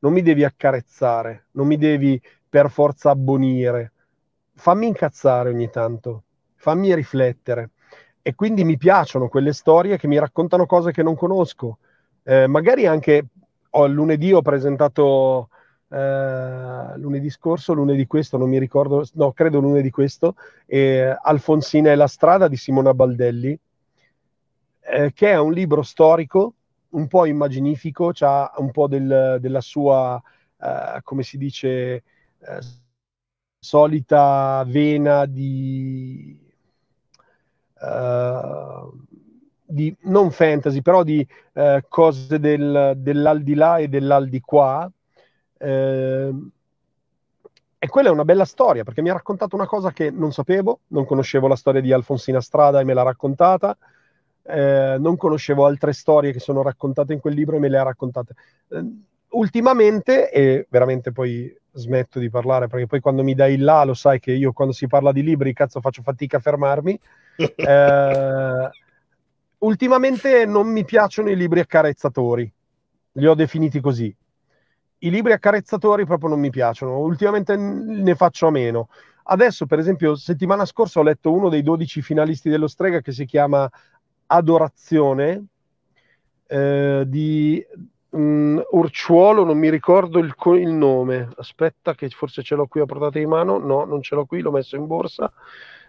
non mi devi accarezzare, non mi devi per forza abbonire, fammi incazzare ogni tanto, fammi riflettere. E quindi mi piacciono quelle storie che mi raccontano cose che non conosco, eh, magari anche oh, lunedì ho presentato eh, lunedì scorso, lunedì questo, non mi ricordo, no, credo lunedì questo, eh, Alfonsina e la strada di Simona Baldelli, eh, che è un libro storico, un po' immaginifico, ha un po' del, della sua, eh, come si dice, eh, solita vena di... Uh, di non fantasy, però di eh, cose del, dell'aldilà e dell'aldiquà. Eh, e quella è una bella storia, perché mi ha raccontato una cosa che non sapevo, non conoscevo la storia di Alfonsina Strada e me l'ha raccontata, eh, non conoscevo altre storie che sono raccontate in quel libro e me le ha raccontate. Eh, ultimamente, e veramente poi smetto di parlare, perché poi quando mi dai là, lo sai che io quando si parla di libri, cazzo, faccio fatica a fermarmi. Eh, ultimamente non mi piacciono i libri accarezzatori, li ho definiti così. I libri accarezzatori proprio non mi piacciono, ultimamente ne faccio a meno. Adesso, per esempio, settimana scorsa ho letto uno dei 12 finalisti dello Strega che si chiama Adorazione eh, di mh, mm, Urciuolo, non mi ricordo il, il, nome. Aspetta, che forse ce l'ho qui a portata di mano. No, non ce l'ho qui, l'ho messo in borsa.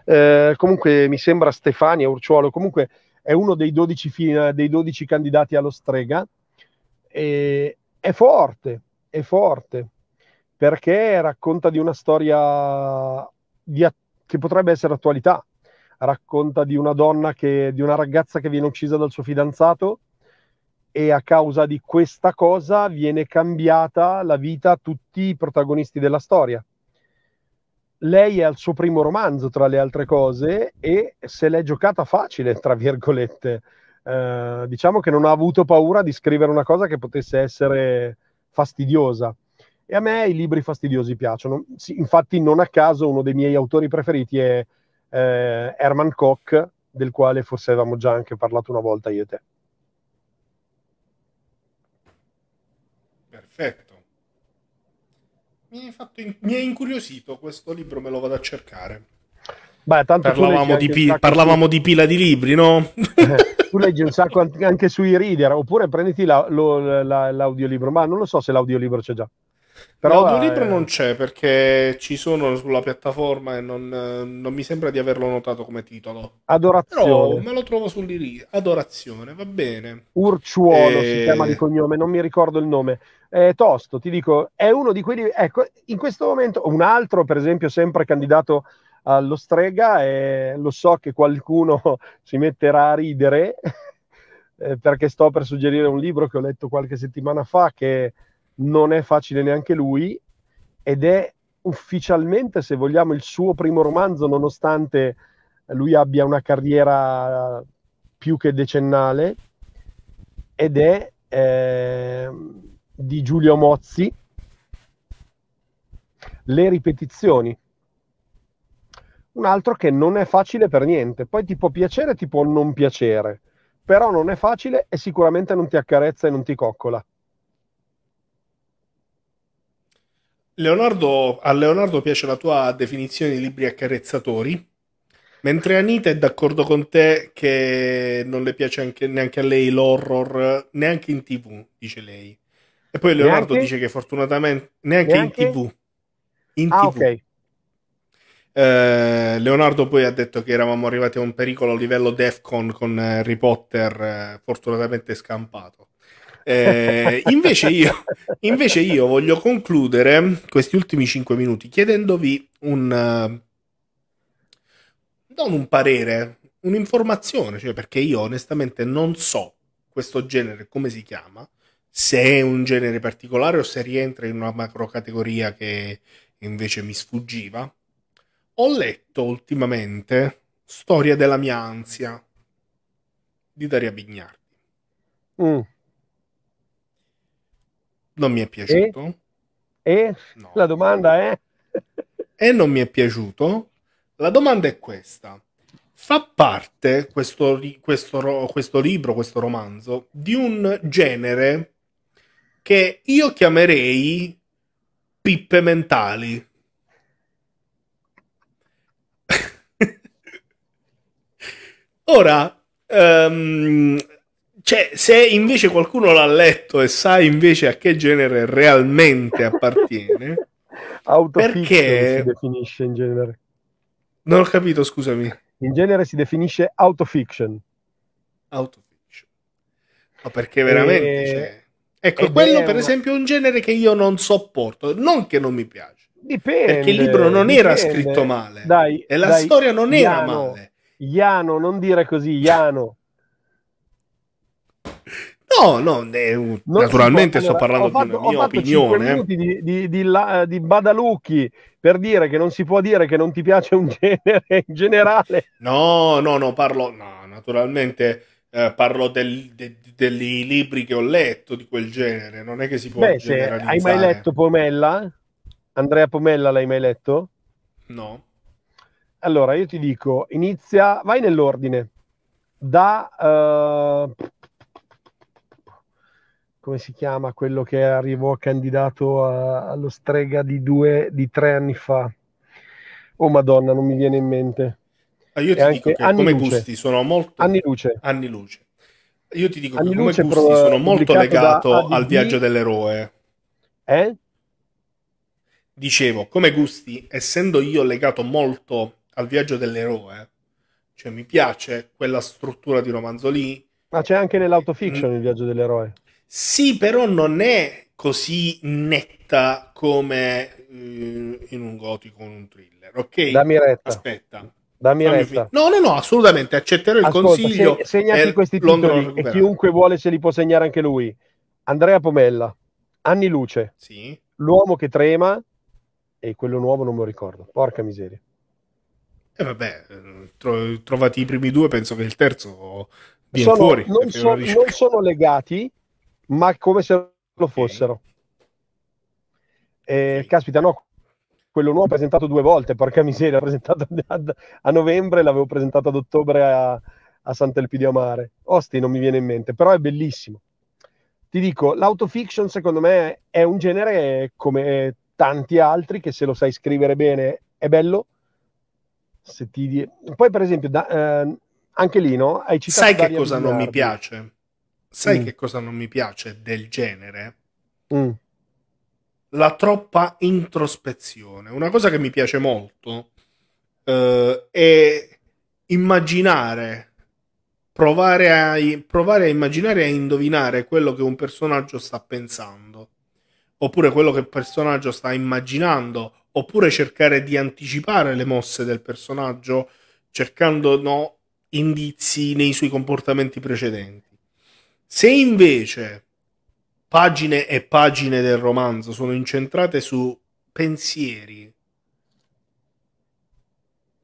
Eh, comunque mi sembra Stefania Urciuolo. Comunque è uno dei 12, fi- dei 12 candidati allo strega, e, è forte, è forte, perché racconta di una storia di che potrebbe essere attualità, racconta di una donna, che, di una ragazza che viene uccisa dal suo fidanzato e a causa di questa cosa viene cambiata la vita a tutti i protagonisti della storia lei è al suo primo romanzo, tra le altre cose, e se l'è giocata facile, tra virgolette. Eh, diciamo che non ha avuto paura di scrivere una cosa che potesse essere fastidiosa. E a me i libri fastidiosi piacciono. Sì, infatti, non a caso, uno dei miei autori preferiti è eh, Herman Koch, del quale forse avevamo già anche parlato una volta io e te. Perfetto mi, in... mi, è incuriosito questo libro, me lo vado a cercare. Beh, parlavamo, di, pi... parlavamo di... di, pila di libri, no? Eh, tu leggi un sacco anche sui reader, oppure prenditi la, lo, la, l'audiolibro, ma non lo so se l'audiolibro c'è già. Però, L'audiolibro eh... non c'è perché ci sono sulla piattaforma e non, non, mi sembra di averlo notato come titolo. Adorazione. Però me lo trovo sull'Iri. Adorazione, va bene. Urciuolo e... si eh, chiama di cognome, non mi ricordo il nome eh, Tosto, ti dico, è uno di quelli, ecco, in questo momento un altro, per esempio, sempre candidato allo strega, e lo so che qualcuno si metterà a ridere eh, perché sto per suggerire un libro che ho letto qualche settimana fa che non è facile neanche lui ed è ufficialmente, se vogliamo, il suo primo romanzo, nonostante lui abbia una carriera più che decennale ed è... Eh, di Giulio Mozzi, Le ripetizioni. Un altro che non è facile per niente, poi ti può piacere, ti può non piacere, però non è facile e sicuramente non ti accarezza e non ti coccola. Leonardo, a Leonardo piace la tua definizione di libri accarezzatori, mentre Anita è d'accordo con te che non le piace anche, neanche a lei l'horror, neanche in tv, dice lei. E poi Leonardo neanche? dice che fortunatamente neanche, neanche? in tv. In ah, TV. ok. Eh, Leonardo poi ha detto che eravamo arrivati a un pericolo a livello Defcon con Harry Potter, eh, fortunatamente scampato. Eh, invece, io, invece, io, voglio concludere questi ultimi 5 minuti chiedendovi un eh, non un parere, un'informazione, cioè perché io onestamente non so questo genere come si chiama se è un genere particolare o se rientra in una macrocategoria che invece mi sfuggiva. Ho letto ultimamente Storia della mia ansia di Daria Bignardi. Mm. Non mi è piaciuto. E? e? No. La domanda è... e non mi è piaciuto. La domanda è questa. Fa parte questo, questo, questo libro, questo romanzo, di un genere che io chiamerei pippe mentali. Ora, um, cioè, se invece qualcuno l'ha letto e sa invece a che genere realmente appartiene, perché si definisce in genere? Non ho capito, scusami. In genere si definisce autofiction. Autofiction. Ma no, perché veramente... E... Eh, cioè... Ecco, Ed quello per esempio è un genere che io non sopporto, non che non mi piace. Dipende, perché il libro non dipende. era scritto male dai, e la dai, storia non era male. Iano, non dire così, Iano. No, no, eh, naturalmente può, sto parlando allora, fatto, di una mia opinione. Eh. Di, di, di, la, di, Badalucchi per dire che non si può dire che non ti piace un genere in generale. No, no, no, parlo, no, naturalmente eh, parlo del, de, dei libri che ho letto di quel genere, non è che si può Beh, generalizzare. Hai mai letto Pomella? Andrea Pomella l'hai mai letto? No. Allora, io ti dico, inizia, vai nell'ordine, da... Uh, come si chiama quello che arrivò candidato a, allo strega di due, di tre anni fa? Oh madonna, non mi viene in mente. Ah, io ti dico che come luce. gusti sono molto... Anni luce. Anni luce. Io ti dico anni che come gusti pro... sono molto legato al viaggio dell'eroe. Eh? Dicevo, come gusti, essendo io legato molto al viaggio dell'eroe, cioè mi piace quella struttura di romanzo lì. Ma c'è anche nell'autofiction mm. il viaggio dell'eroe. Sì, però non è così netta come eh, in un gotico, in un thriller. Ok, dammi retta. Aspetta, Dammi retta. No, no, no, assolutamente, accetterò il Ascolta, consiglio. Se, segnati questi titoli e chiunque vuole se li può segnare anche lui. Andrea Pomella, Anni Luce, sì. L'uomo che trema e quello nuovo non me lo ricordo. Porca miseria. E eh vabbè, tro- trovati i primi due, penso che il terzo viene sono, fuori. Non, so, non, sono legati, ma come se lo fossero. Okay. Eh, okay. Caspita, no, quello nuovo presentato due volte, porca miseria, l'ho presentato a, a novembre, l'avevo presentato ad ottobre a, a Sant'Elpidio Mare. Osti non mi viene in mente, però è bellissimo. Ti dico, l'autofiction secondo me è un genere come tanti altri che se lo sai scrivere bene è bello. Se ti die... Poi per esempio, da, eh, anche lì, no? Hai citato Sai che cosa Bizzardi. non mi piace? Sai mm. che cosa non mi piace del genere? Mm la troppa introspezione. Una cosa che mi piace molto eh, è immaginare, provare a, provare a immaginare e a indovinare quello che un personaggio sta pensando, oppure quello che il personaggio sta immaginando, oppure cercare di anticipare le mosse del personaggio cercando no, indizi nei suoi comportamenti precedenti. Se invece pagine e pagine del romanzo sono incentrate su pensieri.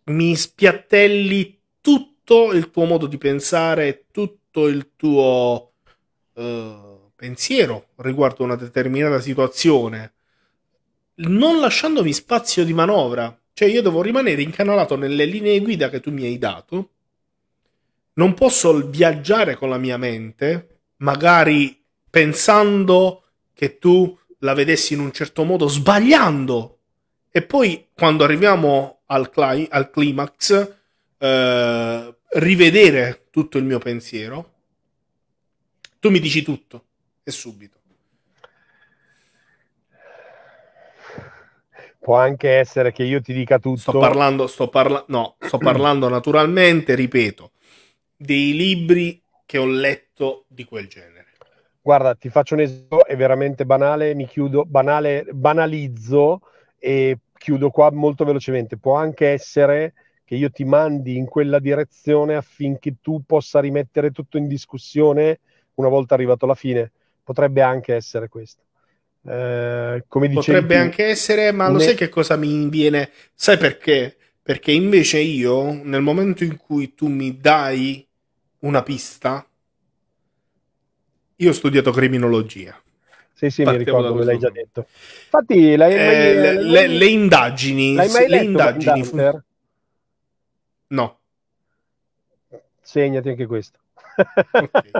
Mi spiattelli tutto il tuo modo di pensare, tutto il tuo uh, pensiero riguardo una determinata situazione, non lasciandomi spazio di manovra. Cioè io devo rimanere incanalato nelle linee guida che tu mi hai dato. Non posso viaggiare con la mia mente, magari pensando che tu la vedessi in un certo modo, sbagliando. E poi quando arriviamo al, cli- al climax, eh, rivedere tutto il mio pensiero, tu mi dici tutto e subito. Può anche essere che io ti dica tutto. Sto parlando, sto parla- no, sto parlando naturalmente, ripeto, dei libri che ho letto di quel genere Guarda, ti faccio un esempio, è veramente banale, mi chiudo, banale, banalizzo e chiudo qua molto velocemente. Può anche essere che io ti mandi in quella direzione affinché tu possa rimettere tutto in discussione una volta arrivato alla fine. Potrebbe anche essere questo. Eh, come dicevi, Potrebbe anche essere, ma ne... lo sai che cosa mi viene? Sai perché? Perché invece io, nel momento in cui tu mi dai una pista, io ho studiato criminologia. Sì, sì, Partiamo mi ricordo che l'hai già detto. Infatti, l'hai, eh, l'hai, le, l'hai, le, indagini. L'hai mai le letto indagini. Fun... No. Segnati anche questo. Okay.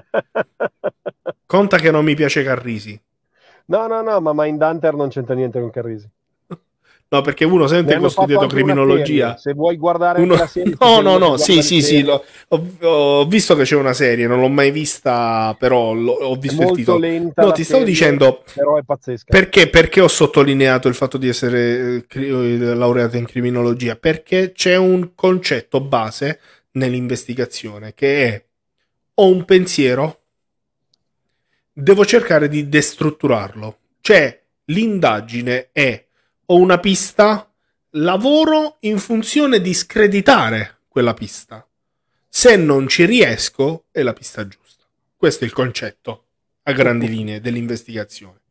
Conta che non mi piace Carrisi. No, no, no, ma Mindhunter non c'entra niente con Carrisi. No, perché uno sente che ho studiato criminologia. se vuoi guardare uno... la serie. No, no, no, sì, sì, sì. ho, ho, visto che c'è una serie, non l'ho mai vista, però lo, ho visto il titolo. Lenta no, ti stavo dicendo. Però è pazzesca. Perché, perché ho sottolineato il fatto di essere eh, eh, laureato in criminologia? Perché c'è un concetto base nell'investigazione che è ho un pensiero, devo cercare di destrutturarlo. Cioè, l'indagine è ho una pista, lavoro in funzione di screditare quella pista. Se non ci riesco, è la pista giusta. Questo è il concetto a grandi linee dell'investigazione.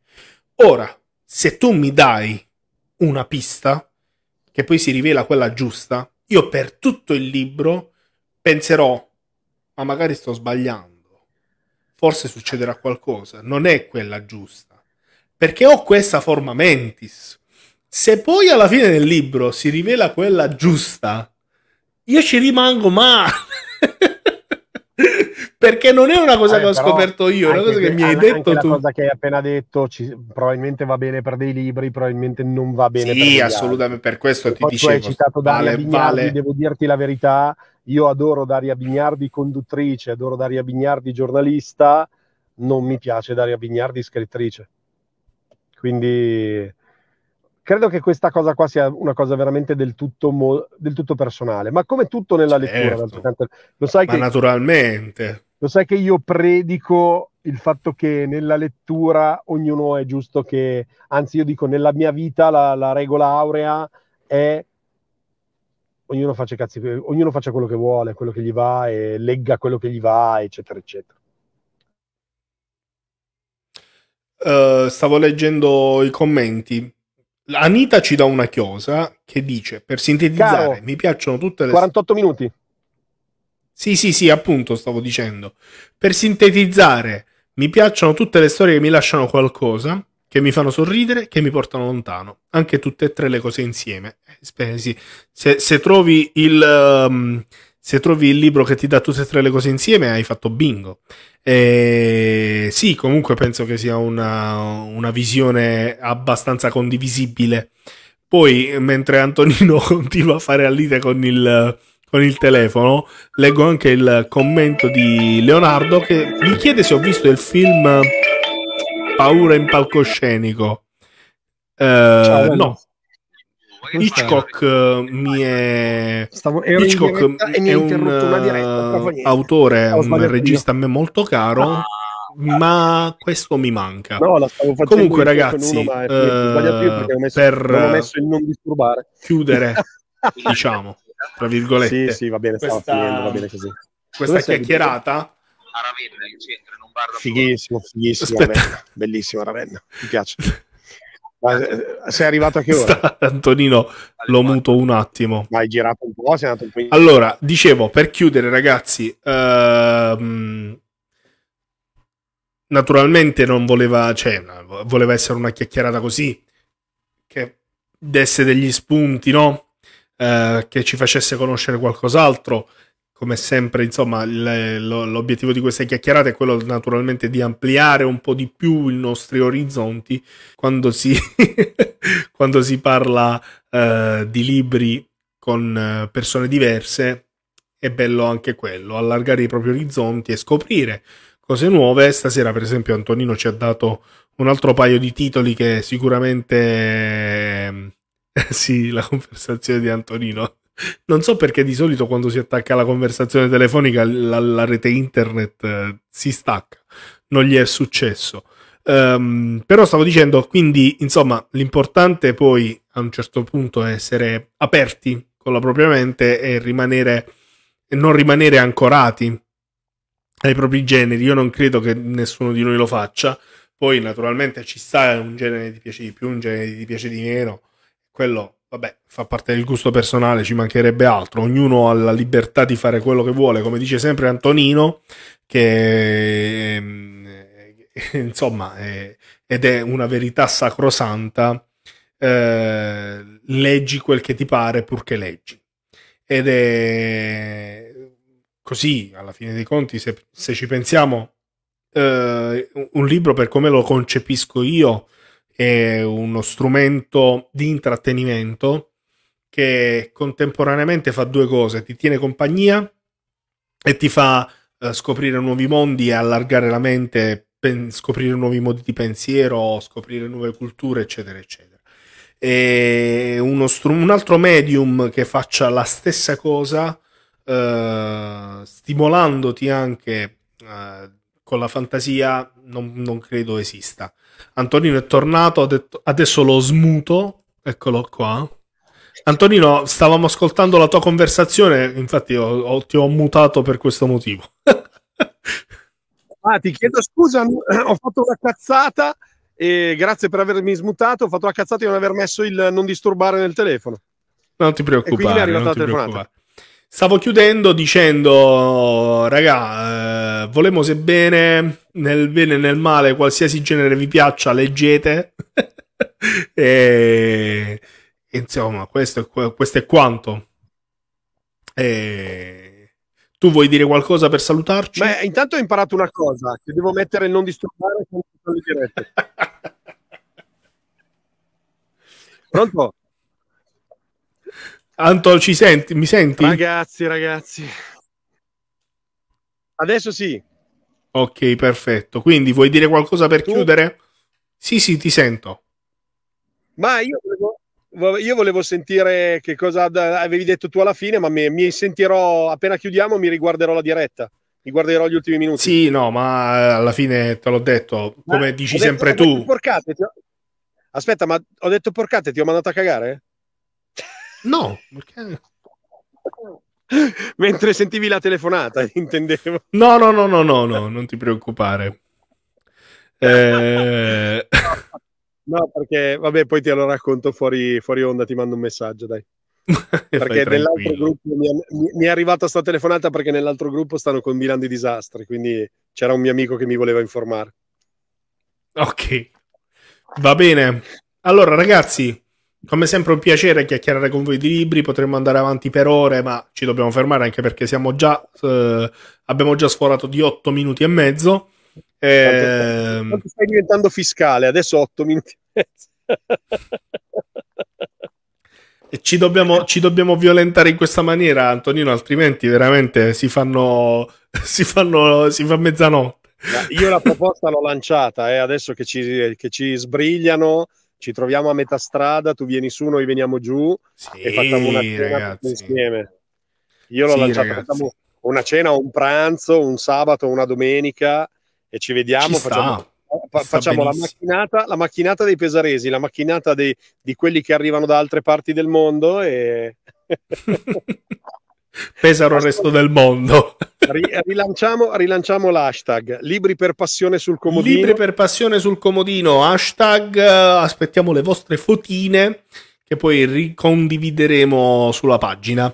Ora, se tu mi dai una pista che poi si rivela quella giusta, io per tutto il libro penserò, ma magari sto sbagliando, forse succederà qualcosa, non è quella giusta, perché ho questa forma mentis, se poi alla fine del libro si rivela quella giusta, io ci rimango male. Perché non è una cosa eh, che ho scoperto io, è una cosa che mi hai detto tu. La cosa che hai appena detto ci, probabilmente va bene per dei libri, probabilmente non va bene sì, per Sì, assolutamente, per questo e ti dicevo. Tu hai citato Daria Bignardi, vale. devo dirti la verità, io adoro Daria Bignardi conduttrice, adoro Daria Bignardi giornalista, non mi piace Daria Bignardi scrittrice. Quindi credo che questa cosa qua sia una cosa veramente del tutto, mo- del tutto personale, ma come tutto nella certo. lettura. Lo sai ma che, naturalmente. Lo sai che io predico il fatto che nella lettura ognuno è giusto che, anzi io dico nella mia vita la, la regola aurea è ognuno faccia, cazzi, ognuno faccia quello che vuole, quello che gli va e legga quello che gli va, eccetera, eccetera. Uh, stavo leggendo i commenti. Anita ci dà una chiosa che dice, per sintetizzare, Caro, mi piacciono tutte le... 48 minuti. Sì, sì, sì, appunto stavo dicendo. Per sintetizzare, mi piacciono tutte le storie che mi lasciano qualcosa, che mi fanno sorridere, che mi portano lontano. Anche tutte e tre le cose insieme. Eh, se, se trovi il... Um, se trovi il libro che ti dà tutte e tre le cose insieme, hai fatto bingo. E sì, comunque penso che sia una, una visione abbastanza condivisibile. Poi, mentre Antonino continua a fare all'ite con il, con il telefono, leggo anche il commento di Leonardo che mi chiede se ho visto il film Paura in palcoscenico. Eh, Ciao, no, Hitchcock eh, mi è Stavo, Hitchcock mi è, è un autore, un regista io. a me molto caro. Ah ma questo mi manca. No, Comunque, ragazzi, uno, eh, messo, per chiudere, diciamo, tra virgolette, sì, sì, va bene, questa, finendo, va bene questa chiacchierata. A Ravenna, il centro, in un bar da Fighissimo, fighissimo, bellissimo Ravenna, mi piace. Ma eh, sei arrivato a che ora? Sta, Antonino, l'ho muto un attimo. hai girato un po', sei andato un po' in... Allora, dicevo, per chiudere ragazzi, ehm, naturalmente non voleva, cioè, voleva essere una chiacchierata così, che desse degli spunti, no? Eh, che ci facesse conoscere qualcos'altro come sempre, insomma, il, lo, l'obiettivo di queste chiacchierate è quello naturalmente di ampliare un po' di più i nostri orizzonti quando si, quando si parla eh, di libri con eh, persone diverse. È bello anche quello, allargare i propri orizzonti e scoprire cose nuove. Stasera, per esempio, Antonino ci ha dato un altro paio di titoli che sicuramente. sì, la conversazione di Antonino non so perché di solito quando si attacca alla conversazione telefonica la, la rete internet eh, si stacca, non gli è successo. Um, però stavo dicendo, quindi insomma, l'importante poi a un certo punto è essere aperti con la propria mente e rimanere e non rimanere ancorati ai propri generi. Io non credo che nessuno di noi lo faccia. Poi naturalmente ci sta un genere che ti piace di più, un genere che ti piace di meno. Quello Vabbè, fa parte del gusto personale, ci mancherebbe altro. Ognuno ha la libertà di fare quello che vuole, come dice sempre Antonino, che ehm, eh, insomma, è, ed è una verità sacrosanta. Eh, leggi quel che ti pare purché leggi. Ed è così, alla fine dei conti, se, se ci pensiamo, eh, un libro per come lo concepisco io è uno strumento di intrattenimento che contemporaneamente fa due cose, ti tiene compagnia e ti fa eh, scoprire nuovi mondi e allargare la mente, scoprire nuovi modi di pensiero, scoprire nuove culture, eccetera, eccetera. E str- un altro medium che faccia la stessa cosa, eh, stimolandoti anche eh, con la fantasia, non, non credo esista. Antonino è tornato, ha detto, adesso lo smuto, eccolo qua. Antonino, stavamo ascoltando la tua conversazione, infatti ho, ho, ti ho mutato per questo motivo. ah, ti chiedo scusa, ho fatto una cazzata e grazie per avermi smutato, ho fatto una cazzata di non aver messo il non disturbare nel telefono. Non ti preoccupare, non ti preoccupare. Stavo chiudendo dicendo, raga, eh, volemo se bene, nel bene e nel male, qualsiasi genere vi piaccia, leggete. e, insomma, questo, questo è quanto. E, tu vuoi dire qualcosa per salutarci? Beh, intanto ho imparato una cosa, che devo mettere non disturbare con le dirette. Pronto? Anto, ci senti? Mi senti? Ragazzi, ragazzi. Adesso sì. Ok, perfetto. Quindi vuoi dire qualcosa per tu? chiudere? Sì, sì, ti sento. Ma io volevo, io volevo sentire che cosa avevi detto tu alla fine, ma mi, mi sentirò appena chiudiamo, mi riguarderò la diretta mi guarderò gli ultimi minuti. Sì, no, ma eh, alla fine te l'ho detto, come ma dici detto, sempre tu. Porcate, ho... Aspetta, ma ho detto porcate, ti ho mandato a cagare? No, perché... Mentre sentivi la telefonata, intendevo. No, no, no, no, no, no non ti preoccupare. Eh... No, perché vabbè, poi te lo racconto fuori, fuori onda, ti mando un messaggio, dai. perché nell'altro gruppo mi è, mi è arrivata sta telefonata perché nell'altro gruppo stanno combinando i disastri, quindi c'era un mio amico che mi voleva informare. Ok, va bene. Allora, ragazzi, come sempre un piacere chiacchierare con voi di libri, potremmo andare avanti per ore, ma ci dobbiamo fermare anche perché siamo già, eh, abbiamo già sforato di 8 ehm, minuti e mezzo. E... Quanto stai diventando fiscale, adesso 8 minuti e mezzo. ci, dobbiamo, ci dobbiamo violentare in questa maniera, Antonino, altrimenti veramente si fanno, si fanno, si fa mezzanotte. Io la proposta l'ho lanciata, eh, adesso che ci, che ci sbrigliano ci troviamo a metà strada, tu vieni su, noi veniamo giù sì, e facciamo una cena insieme. Io l'ho sì, lanciato, facciamo una cena, un pranzo, un sabato, una domenica e ci vediamo, ci facciamo, fa- facciamo la, macchinata, la, macchinata, dei pesaresi, la macchinata dei, di quelli che arrivano da altre parti del mondo e... Pesaro il resto del mondo. rilanciamo, rilanciamo, l'hashtag libri per passione sul comodino. Libri per passione sul comodino. Hashtag eh, aspettiamo le vostre fotine che poi ricondivideremo sulla pagina.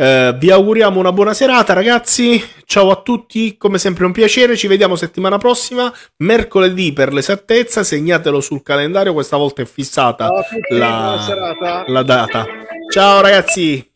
Eh, vi auguriamo una buona serata, ragazzi. Ciao a tutti, come sempre un piacere. Ci vediamo settimana prossima, mercoledì per l'esattezza. Segnatelo sul calendario, questa volta è fissata la, la data. Ciao, ragazzi.